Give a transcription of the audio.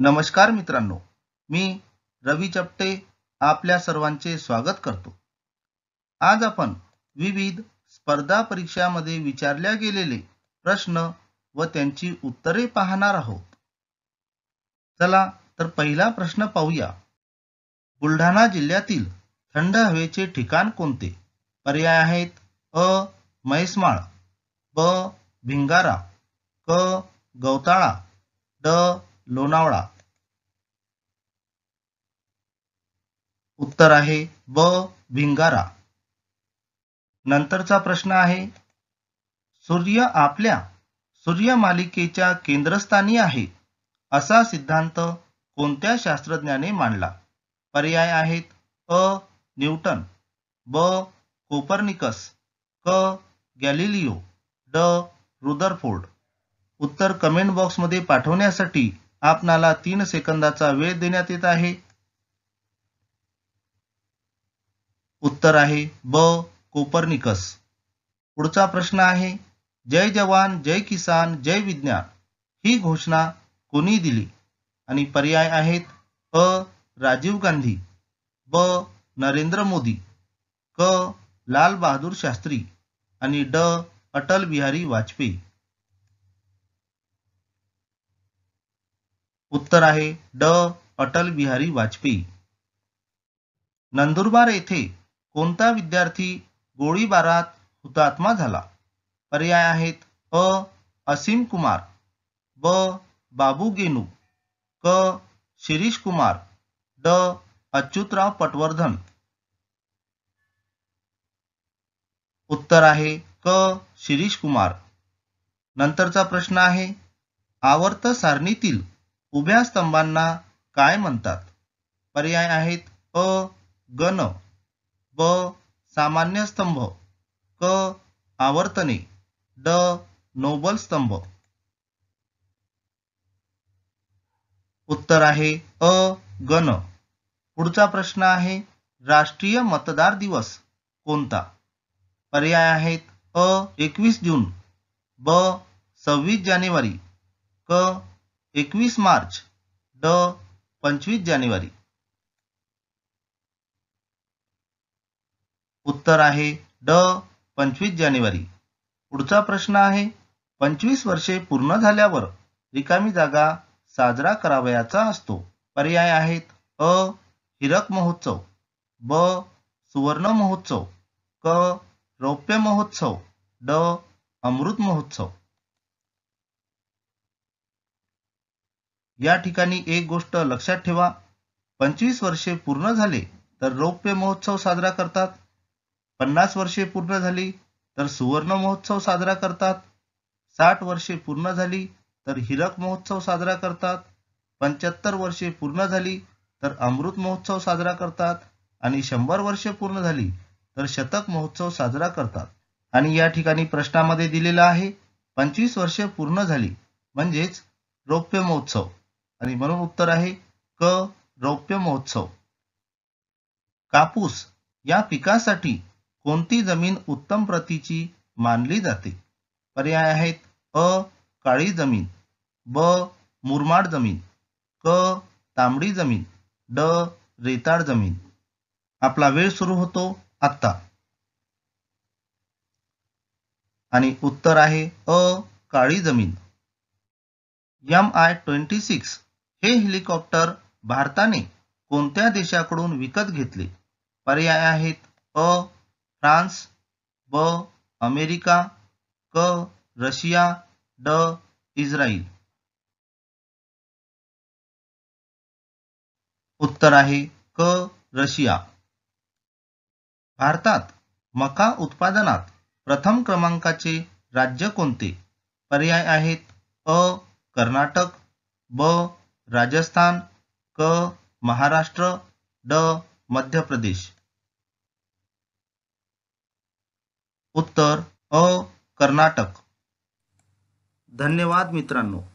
नमस्कार मित्रांनो मी रवी चपटे आपल्या सर्वांचे स्वागत करतो आज आपण विविध स्पर्धा परीक्षामध्ये विचारल्या गेलेले प्रश्न व त्यांची उत्तरे पाहणार आहोत चला तर पहिला प्रश्न पाहूया बुलढाणा जिल्ह्यातील थंड हवेचे ठिकाण कोणते पर्याय आहेत अ मैसमाळ ब भिंगारा क गवताळा ड लोणावळा उत्तर आहे ब भिंगारा नंतरचा प्रश्न आहे सूर्य आपल्या सूर्य मालिकेच्या केंद्रस्थानी आहे असा सिद्धांत कोणत्या शास्त्रज्ञाने मांडला पर्याय आहेत अ न्यूटन ब कोपर्निकस क गॅलिलिओ ड रुदरफोर्ड उत्तर कमेंट बॉक्समध्ये पाठवण्यासाठी आपणाला तीन सेकंदाचा वेळ देण्यात येत आहे उत्तर आहे ब कोपरनिकस पुढचा प्रश्न आहे जय जवान जय किसान जय विज्ञान ही घोषणा कोणी दिली आणि पर्याय आहेत अ राजीव गांधी ब नरेंद्र मोदी क लाल बहादूर शास्त्री आणि ड अटल बिहारी वाजपेयी उत्तर आहे ड अटल बिहारी वाजपेयी नंदुरबार येथे कोणता विद्यार्थी गोळीबारात हुतात्मा झाला पर्याय आहेत अ असीम कुमार ब बाबू गेनू क शिरीष कुमार ड अच्युतराव पटवर्धन उत्तर आहे क शिरीष कुमार नंतरचा प्रश्न आहे आवर्त सारणीतील उभ्या स्तंभांना काय म्हणतात पर्याय आहेत अ गण ब सामान्य स्तंभ क आवर्तने ड नोबल स्तंभ उत्तर आहे अ गण पुढचा प्रश्न आहे राष्ट्रीय मतदार दिवस कोणता पर्याय आहेत अ एकवीस जून ब सव्वीस जानेवारी क एकवीस मार्च ड पंचवीस जानेवारी उत्तर आहे ड पंचवीस जानेवारी पुढचा प्रश्न आहे पंचवीस वर्षे पूर्ण झाल्यावर रिकामी जागा साजरा करावयाचा असतो पर्याय आहेत अ हिरक महोत्सव ब सुवर्ण महोत्सव क रौप्य महोत्सव ड अमृत महोत्सव या ठिकाणी एक गोष्ट लक्षात ठेवा पंचवीस वर्षे पूर्ण झाले तर रौप्य महोत्सव साजरा करतात पन्नास वर्षे पूर्ण झाली तर सुवर्ण महोत्सव साजरा करतात साठ वर्षे पूर्ण झाली तर हिरक महोत्सव साजरा करतात पंच्याहत्तर वर्षे पूर्ण झाली तर अमृत महोत्सव साजरा करतात आणि शंभर वर्षे पूर्ण झाली तर शतक महोत्सव साजरा करतात आणि या ठिकाणी प्रश्नामध्ये दिलेला आहे पंचवीस वर्षे पूर्ण झाली म्हणजेच रौप्य महोत्सव आणि म्हणून उत्तर आहे क रौप्य महोत्सव कापूस या पिकासाठी कोणती जमीन उत्तम प्रतीची मानली जाते पर्याय आहेत अ काळी जमीन ब मुरमाड जमीन क तांबडी जमीन ड रेताळ जमीन आपला वेळ सुरू होतो आत्ता आणि उत्तर आहे अ काळी जमीन एम आय ट्वेंटी सिक्स हे हेलिकॉप्टर भारताने कोणत्या देशाकडून विकत घेतले पर्याय आहेत अ फ्रान्स ब अमेरिका क रशिया ड इस्रायल उत्तर आहे क रशिया भारतात मका उत्पादनात प्रथम क्रमांकाचे राज्य कोणते पर्याय आहेत अ कर्नाटक ब राजस्थान क महाराष्ट्र ड मध्य प्रदेश उत्तर अ कर्नाटक धन्यवाद मित्रांनो